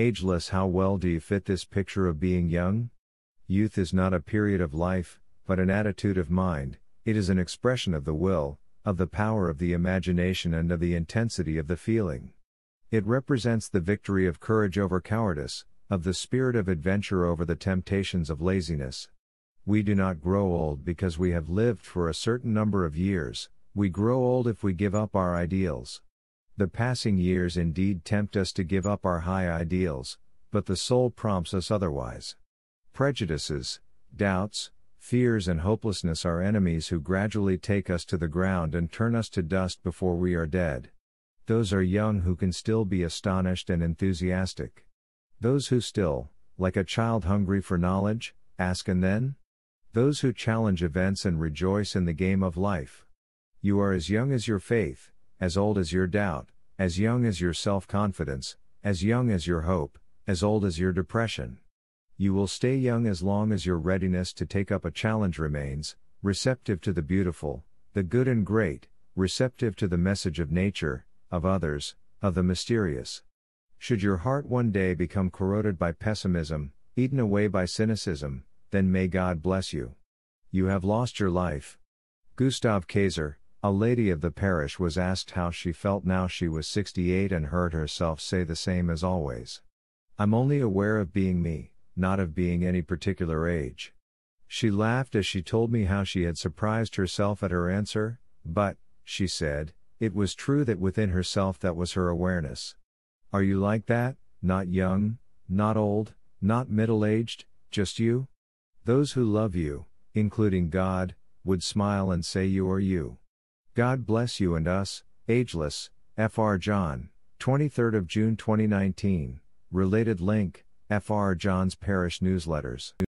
Ageless How well do you fit this picture of being young? Youth is not a period of life, but an attitude of mind, it is an expression of the will, of the power of the imagination, and of the intensity of the feeling. It represents the victory of courage over cowardice, of the spirit of adventure over the temptations of laziness. We do not grow old because we have lived for a certain number of years, we grow old if we give up our ideals. The passing years indeed tempt us to give up our high ideals, but the soul prompts us otherwise. Prejudices, doubts, fears, and hopelessness are enemies who gradually take us to the ground and turn us to dust before we are dead. Those are young who can still be astonished and enthusiastic. Those who still, like a child hungry for knowledge, ask and then? Those who challenge events and rejoice in the game of life. You are as young as your faith, as old as your doubt, as young as your self confidence, as young as your hope, as old as your depression. You will stay young as long as your readiness to take up a challenge remains, receptive to the beautiful, the good and great, receptive to the message of nature, of others, of the mysterious. Should your heart one day become corroded by pessimism, eaten away by cynicism, then may God bless you. You have lost your life. Gustav Kaiser, a lady of the parish was asked how she felt now she was 68 and heard herself say the same as always. I'm only aware of being me, not of being any particular age. She laughed as she told me how she had surprised herself at her answer, but, she said, it was true that within herself that was her awareness. Are you like that, not young, not old, not middle aged, just you? Those who love you, including God, would smile and say you are you. God bless you and us, ageless, Fr. John, 23rd of June 2019. Related link, Fr. John's Parish Newsletters.